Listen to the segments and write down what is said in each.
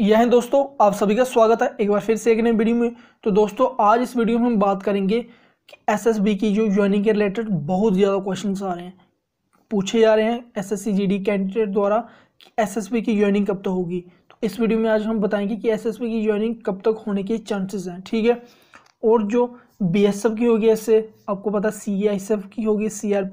यह है दोस्तों आप सभी का स्वागत है एक बार फिर से एक नए वीडियो में तो दोस्तों आज इस वीडियो में हम बात करेंगे कि एसएसबी की जो ज्वाइनिंग के रिलेटेड बहुत ज़्यादा क्वेश्चन आ रहे हैं पूछे जा रहे हैं एसएससी जीडी कैंडिडेट द्वारा कि एसएसबी की ज्वाइनिंग कब तक होगी तो इस वीडियो में आज हम बताएंगे कि एस की ज्वाइनिंग कब तक होने के चांसेस हैं ठीक है और जो बी की होगी ऐसे आपको पता सी की होगी सी आर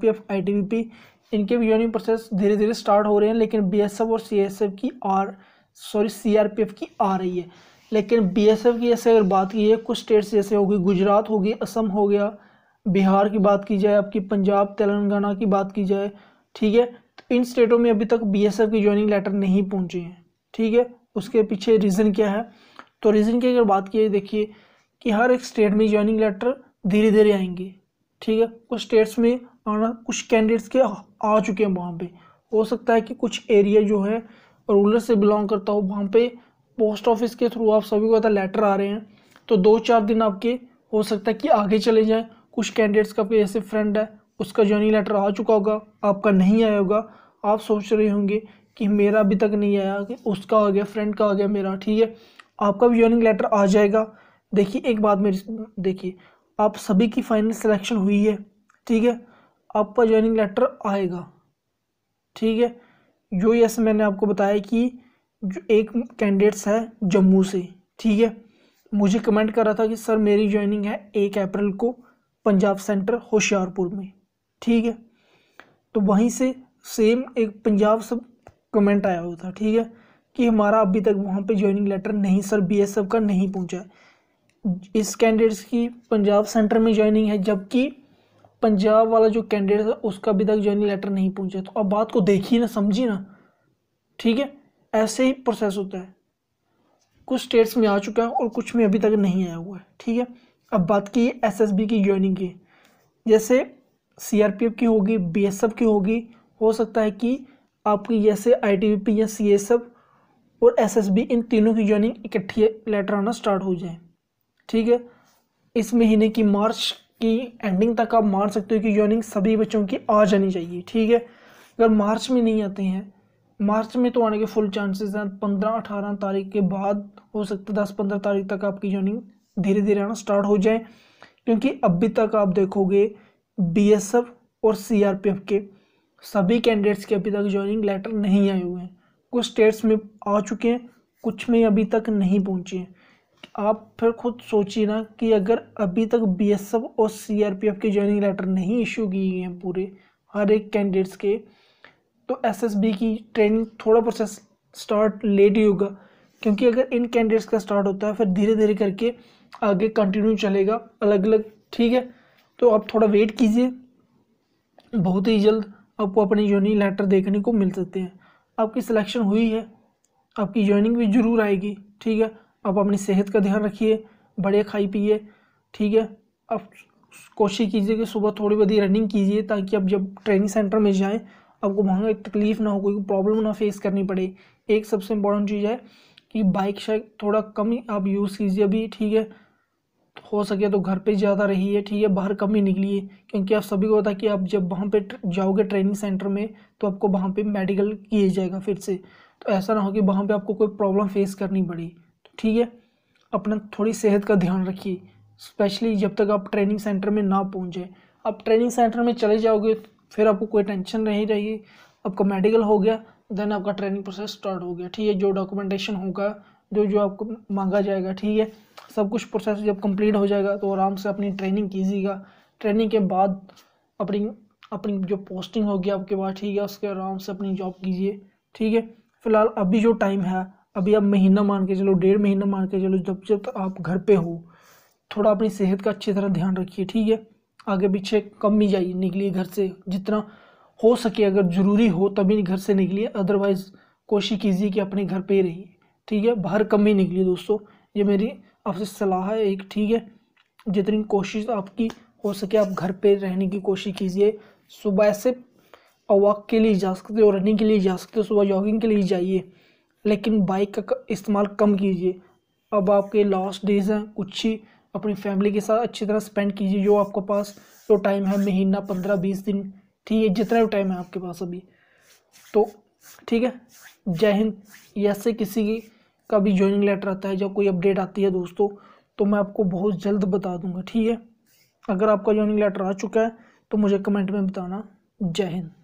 इनके भी ज्वाइनिंग प्रोसेस धीरे धीरे स्टार्ट हो रहे हैं लेकिन बी और सी की आर सॉरी सीआरपीएफ की आ रही है लेकिन बीएसएफ की ऐसे अगर बात की है कुछ स्टेट्स जैसे होगी गुजरात होगी असम हो गया बिहार की बात की जाए आपकी पंजाब तेलंगाना की बात की जाए ठीक है तो इन स्टेटों में अभी तक बीएसएफ की ज्वाइनिंग लेटर नहीं पहुंची है ठीक है उसके पीछे रीज़न क्या है तो रीज़न की अगर बात की देखिए कि हर एक स्टेट में ज्वाइनिंग लेटर धीरे धीरे आएंगे ठीक है कुछ स्टेट्स में आना कुछ कैंडिडेट्स के आ चुके हैं वहाँ पर हो सकता है कि कुछ एरिया जो है रूलर से बिलोंग करता हो वहाँ पे पोस्ट ऑफिस के थ्रू आप सभी को पता लेटर आ रहे हैं तो दो चार दिन आपके हो सकता है कि आगे चले जाएँ कुछ कैंडिडेट्स का कोई ऐसे फ्रेंड है उसका ज्वाइनिंग लेटर आ चुका होगा आपका नहीं आया होगा आप सोच रहे होंगे कि मेरा अभी तक नहीं आया कि उसका आ गया फ्रेंड का आ गया मेरा ठीक है आपका भी ज्वाइनिंग लेटर आ जाएगा देखिए एक बात मेरी देखिए आप सभी की फाइनल सिलेक्शन हुई है ठीक है आपका ज्वाइनिंग लेटर आएगा ठीक है जो यस मैंने आपको बताया कि जो एक कैंडिडेट्स है जम्मू से ठीक है मुझे कमेंट कर रहा था कि सर मेरी ज्वाइनिंग है एक अप्रैल को पंजाब सेंटर होशियारपुर में ठीक है तो वहीं से सेम एक पंजाब से कमेंट आया हुआ था ठीक है कि हमारा अभी तक वहाँ पे ज्वाइनिंग लेटर नहीं सर बीएसएफ का नहीं पहुँचा इस कैंडिडेट्स की पंजाब सेंटर में ज्वाइनिंग है जबकि पंजाब वाला जो कैंडिडेट था उसका अभी तक ज्वाइनिंग लेटर नहीं पहुंचा तो अब बात को देखिए ना समझिए ना ठीक है ऐसे ही प्रोसेस होता है कुछ स्टेट्स में आ चुका है और कुछ में अभी तक नहीं आया हुआ है ठीक है अब बात की एस एस बी की ज्वाइनिंग की जैसे सी आर पी एफ की होगी बी एस एफ की होगी हो सकता है कि आपकी जैसे आई टी बी पी या सी एस एफ और एस एस बी इन तीनों की ज्वाइनिंग इकट्ठी लेटर आना स्टार्ट हो जाए ठीक है इस महीने की मार्च कि एंडिंग तक आप मान सकते हो कि योनिंग सभी बच्चों की आ जानी चाहिए ठीक है अगर मार्च में नहीं आते हैं मार्च में तो आने के फुल चांसेस हैं पंद्रह अठारह तारीख के बाद हो सकता है दस पंद्रह तारीख तक आपकी जॉइनिंग धीरे धीरे आना स्टार्ट हो जाए क्योंकि अभी तक आप देखोगे बी और सी के सभी कैंडिडेट्स के अभी तक ज्वाइनिंग लेटर नहीं आए हुए हैं कुछ स्टेट्स में आ चुके हैं कुछ में अभी तक नहीं पहुंचे हैं आप फिर खुद सोचिए ना कि अगर अभी तक एफ और सी आर पी एफ़ के ज्वाइनिंग लेटर नहीं इशू किए गए हैं पूरे हर एक कैंडिडेट्स के तो एस एस बी की ट्रेनिंग थोड़ा प्रोसेस स्टार्ट लेट ही होगा क्योंकि अगर इन कैंडिडेट्स का स्टार्ट होता है फिर धीरे धीरे करके आगे कंटिन्यू चलेगा अलग अलग ठीक है तो आप थोड़ा वेट कीजिए बहुत ही जल्द आपको अपने ज्वाइनिंग लेटर देखने को मिल सकते हैं आपकी सिलेक्शन हुई है आपकी ज्वाइनिंग भी ज़रूर आएगी ठीक है आप अपनी सेहत का ध्यान रखिए बड़े खाई पिए ठीक है आप कोशिश कीजिए कि सुबह थोड़ी बहुत रनिंग कीजिए ताकि आप जब ट्रेनिंग सेंटर में जाएँ आपको वहाँ तकलीफ़ ना हो कोई प्रॉब्लम ना फेस करनी पड़े एक सबसे इम्पॉर्टेंट चीज़ है कि बाइक शायद थोड़ा कम ही आप यूज़ कीजिए अभी ठीक है हो सके तो घर पे ज़्यादा रहिए ठीक है बाहर कम ही निकलिए क्योंकि आप सभी को पता कि आप जब वहाँ पे जाओगे ट्रेनिंग सेंटर में तो आपको वहाँ पे मेडिकल किया जाएगा फिर से तो ऐसा ना हो कि वहाँ पे आपको कोई प्रॉब्लम फेस करनी पड़ी ठीक है अपना थोड़ी सेहत का ध्यान रखिए स्पेशली जब तक आप ट्रेनिंग सेंटर में ना पहुँचे आप ट्रेनिंग सेंटर में चले जाओगे फिर आपको कोई टेंशन नहीं रहेगी आपका मेडिकल हो गया देन आपका ट्रेनिंग प्रोसेस स्टार्ट हो गया ठीक है जो डॉक्यूमेंटेशन होगा जो जो आपको मांगा जाएगा ठीक है सब कुछ प्रोसेस जब कंप्लीट हो जाएगा तो आराम से अपनी ट्रेनिंग कीजिएगा ट्रेनिंग के बाद अपनी अपनी जो पोस्टिंग होगी आपके पास ठीक है उसके आराम से अपनी जॉब कीजिए ठीक है फिलहाल अभी जो टाइम है अभी आप महीना मान के चलो डेढ़ महीना मान के चलो जब जब आप घर पे हो थोड़ा अपनी सेहत का अच्छी तरह ध्यान रखिए ठीक है आगे पीछे कम ही जाइए निकलिए घर से जितना हो सके अगर ज़रूरी हो तभी घर से निकलिए अदरवाइज़ कोशिश कीजिए कि अपने घर पे ही रहिए ठीक है बाहर कम ही निकलिए दोस्तों ये मेरी आपसे सलाह है एक ठीक है जितनी कोशिश आपकी हो सके आप घर पे रहने की कोशिश कीजिए सुबह से वॉक के लिए जा सकते हो रनिंग के लिए जा सकते हो सुबह जॉगिंग के लिए जाइए लेकिन बाइक का इस्तेमाल कम कीजिए अब आपके लास्ट डेज हैं कुछ ही अपनी फैमिली के साथ अच्छी तरह स्पेंड कीजिए जो आपके पास जो तो टाइम है महीना पंद्रह बीस दिन ठीक है जितना भी टाइम है आपके पास अभी तो ठीक है जय हिंद ऐसे किसी की का भी ज्वाइनिंग लेटर आता है जब कोई अपडेट आती है दोस्तों तो मैं आपको बहुत जल्द बता दूंगा ठीक है अगर आपका ज्वाइनिंग लेटर आ चुका है तो मुझे कमेंट में बताना जय हिंद